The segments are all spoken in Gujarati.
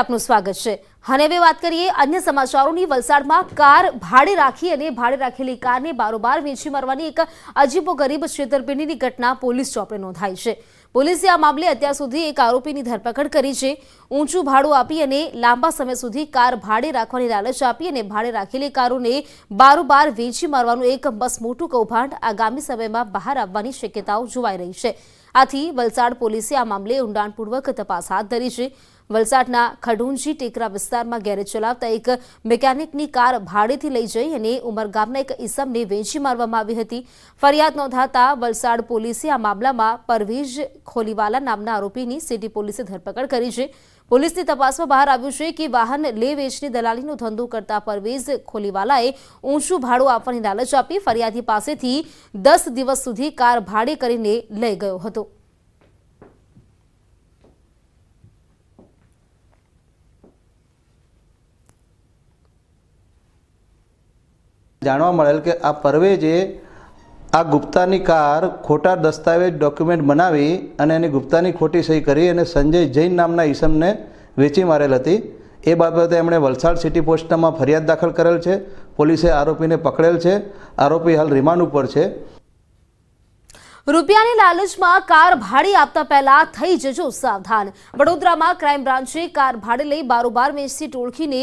આપનું સ્વાગત છે અને હવે વાત કરીએ અન્ય સમાચારોની વલસાડમાં કાર ભાડે રાખી અને ભાડે રાખેલી કારને બારોબાર વેચી મારવાની એક અજીબો ગરીબ છેતરપિંડીની ઘટના પોલીસ ચોપડે નોંધાઈ છે પોલીસે આ મામલે અત્યાર સુધી એક આરોપીની ધરપકડ કરી છે ઊંચું ભાડું આપી અને લાંબા સમય સુધી કાર ભાડે રાખવાની લાલચ આપી અને ભાડે રાખેલી કારોને બારોબાર વેચી મારવાનું એક બસ મોટું કૌભાંડ આગામી સમયમાં બહાર આવવાની શક્યતાઓ જોવાઈ રહી છે આથી વલસાડ પોલીસે આ મામલે ઊંડાણપૂર્વક તપાસ હાથ ધરી છે વલસાડના ખડુંજી ટેકરા વિસ્તારમાં ગેરેજ ચલાવતા એક મિકેનિકની કાર ભાડેથી લઈ જઈ અને ઉમરગામના એક ઇસમને વેચી મારવામાં આવી હતી ફરિયાદ નોંધાતા વલસાડ પોલીસે આ મામલામાં પરવેઝ ખોલીવાલા નામના આરોપીની સિટી પોલીસે ધરપકડ કરી છે પોલીસની તપાસમાં બહાર આવ્યું છે કે વાહન લે વેચની દલાલીનો ધંધો કરતા પરવેઝ ખોલીવાલાએ ઊંચું ભાડું આપવાની લાલચ આપી ફરિયાદી પાસેથી દસ દિવસ સુધી કાર ભાડે કરીને લઈ ગયો હતો જાણવા મળેલ કે આ પરવે આ ગુપ્તાની કાર ખોટા દસ્તાવેજ ડોક્યુમેન્ટ બનાવી અને એની ગુપ્તાની ખોટી સહી કરી અને સંજય જૈન નામના ઈસમને વેચી મારેલ હતી એ બાબતે એમણે વલસાડ સિટી પોસ્ટમાં ફરિયાદ દાખલ કરેલ છે પોલીસે આરોપીને પકડેલ છે આરોપી હાલ રિમાન્ડ ઉપર છે રૂપિયાની લાલચમાં કાર ભાડી આપતા પહેલા થઈ જજો સાવધાન વડોદરામાં ક્રાઇમ બ્રાન્ચે કાર ભાડે લઈ બારોબાર મેચથી ટોળકીને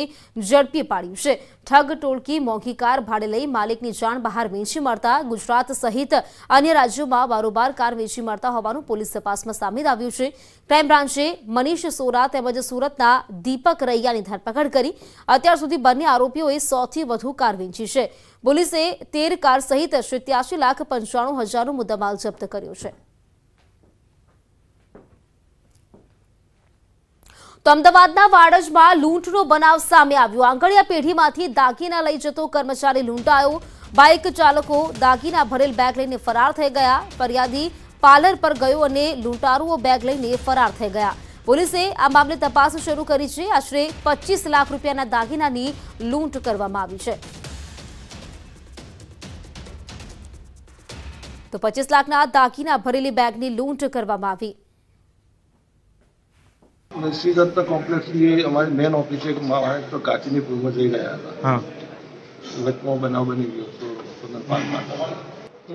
ઝડપી પાડ્યું છે ઠગ ટોળકી મોંઘી કાર ભાડે લઈ માલિકની જાણ બહાર વેચી મળતા ગુજરાત સહિત અન્ય રાજ્યોમાં બારોબાર કાર વેચી મળતા હોવાનું પોલીસ તપાસમાં સામે આવ્યું છે ક્રાઇમ બ્રાન્ચે મનીષ સોરા તેમજ સુરતના દીપક રૈયાની ધરપકડ કરી અત્યાર સુધી બંને આરોપીઓએ સોથી વધુ કાર વેચી છે પોલીસે તેર કાર સહિત સિત્યાસી લાખ પંચાણું હજારનો મુદ્દામાલ જપ્ત કર્યો છે તો અમદાવાદના વાડજમાં લૂંટનો બનાવ સામે આવ્યો આંગળિયા પેઢીમાંથી દાગીના લઈ જતો કર્મચારી લૂંટાયો બાઇક ચાલકો દાગીના ભરેલ બેગ લઈને ફરાર થઈ ગયા ફરિયાદી પાર્લર પર ગયો અને લૂંટારુઓ બેગ લઈને ફરાર થઈ ગયા પોલીસે આ મામલે તપાસ શરૂ કરી છે આશરે પચીસ લાખ રૂપિયાના દાગીનાની લૂંટ કરવામાં આવી છે તો પચીસ લાખના દાગીના ભરેલી બેગની લૂંટ કરવામાં આવી અને શ્રી દત્ત કોમ્પ્લેક્સની અમારી મેન ઓફિસ એક મહારાજ તો કાચીની પૂર્વ જઈ ગયા હતા વચમાં બનાવ બની ગયો તો સોનલ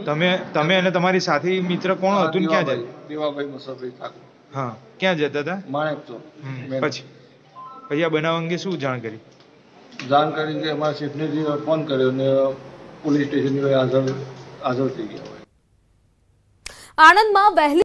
તમે તમે અને તમારી સાથી મિત્ર કોણ હતું ક્યાં જાય દેવાભાઈ મુસાફરી ઠાકોર હા ક્યાં જતા હતા માણેક તો પછી પછી આ બનાવ અંગે શું જાણ કરી જાણ કરી કે અમારા શેઠને ફોન કર્યો અને પોલીસ સ્ટેશનની હાજર હાજર થઈ ગયા આણંદમાં વહેલી